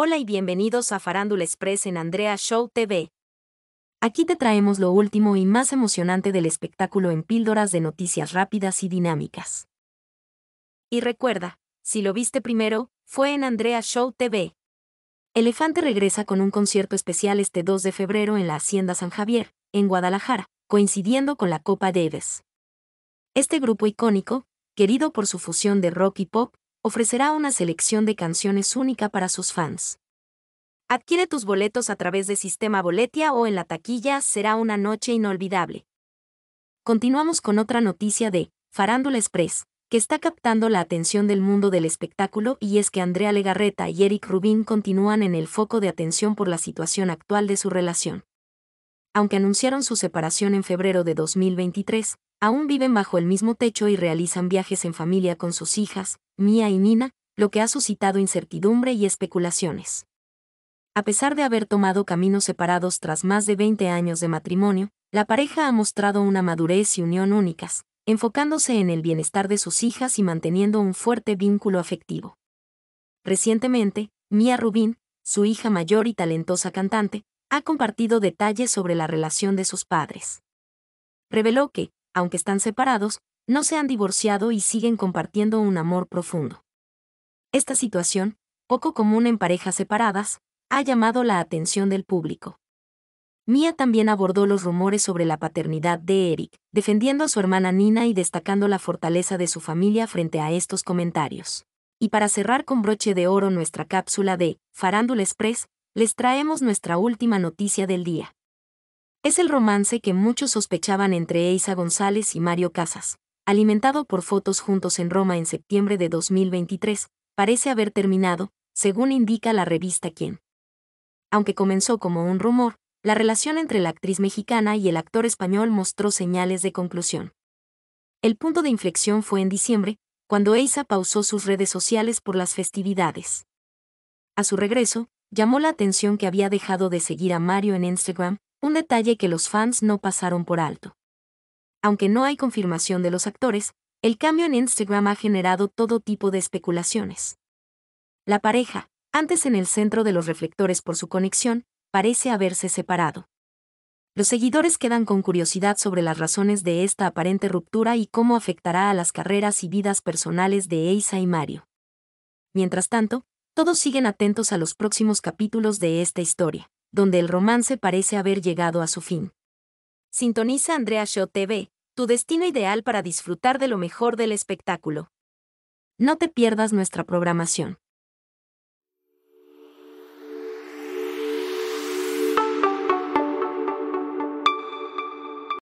Hola y bienvenidos a Farándula Express en Andrea Show TV. Aquí te traemos lo último y más emocionante del espectáculo en píldoras de noticias rápidas y dinámicas. Y recuerda, si lo viste primero, fue en Andrea Show TV. Elefante regresa con un concierto especial este 2 de febrero en la Hacienda San Javier, en Guadalajara, coincidiendo con la Copa Davis. Este grupo icónico, querido por su fusión de rock y pop, ofrecerá una selección de canciones única para sus fans. Adquiere tus boletos a través de Sistema Boletia o en la taquilla, será una noche inolvidable. Continuamos con otra noticia de Farándula Express, que está captando la atención del mundo del espectáculo y es que Andrea Legarreta y Eric Rubin continúan en el foco de atención por la situación actual de su relación. Aunque anunciaron su separación en febrero de 2023, Aún viven bajo el mismo techo y realizan viajes en familia con sus hijas, Mia y Nina, lo que ha suscitado incertidumbre y especulaciones. A pesar de haber tomado caminos separados tras más de 20 años de matrimonio, la pareja ha mostrado una madurez y unión únicas, enfocándose en el bienestar de sus hijas y manteniendo un fuerte vínculo afectivo. Recientemente, Mia Rubín, su hija mayor y talentosa cantante, ha compartido detalles sobre la relación de sus padres. Reveló que, aunque están separados, no se han divorciado y siguen compartiendo un amor profundo. Esta situación, poco común en parejas separadas, ha llamado la atención del público. Mia también abordó los rumores sobre la paternidad de Eric, defendiendo a su hermana Nina y destacando la fortaleza de su familia frente a estos comentarios. Y para cerrar con broche de oro nuestra cápsula de Farándula Express, les traemos nuestra última noticia del día. Es el romance que muchos sospechaban entre Eiza González y Mario Casas. Alimentado por fotos juntos en Roma en septiembre de 2023, parece haber terminado, según indica la revista Quién. Aunque comenzó como un rumor, la relación entre la actriz mexicana y el actor español mostró señales de conclusión. El punto de inflexión fue en diciembre, cuando Eiza pausó sus redes sociales por las festividades. A su regreso, llamó la atención que había dejado de seguir a Mario en Instagram, un detalle que los fans no pasaron por alto. Aunque no hay confirmación de los actores, el cambio en Instagram ha generado todo tipo de especulaciones. La pareja, antes en el centro de los reflectores por su conexión, parece haberse separado. Los seguidores quedan con curiosidad sobre las razones de esta aparente ruptura y cómo afectará a las carreras y vidas personales de Eisa y Mario. Mientras tanto, todos siguen atentos a los próximos capítulos de esta historia donde el romance parece haber llegado a su fin. Sintoniza Andrea Show TV, tu destino ideal para disfrutar de lo mejor del espectáculo. No te pierdas nuestra programación.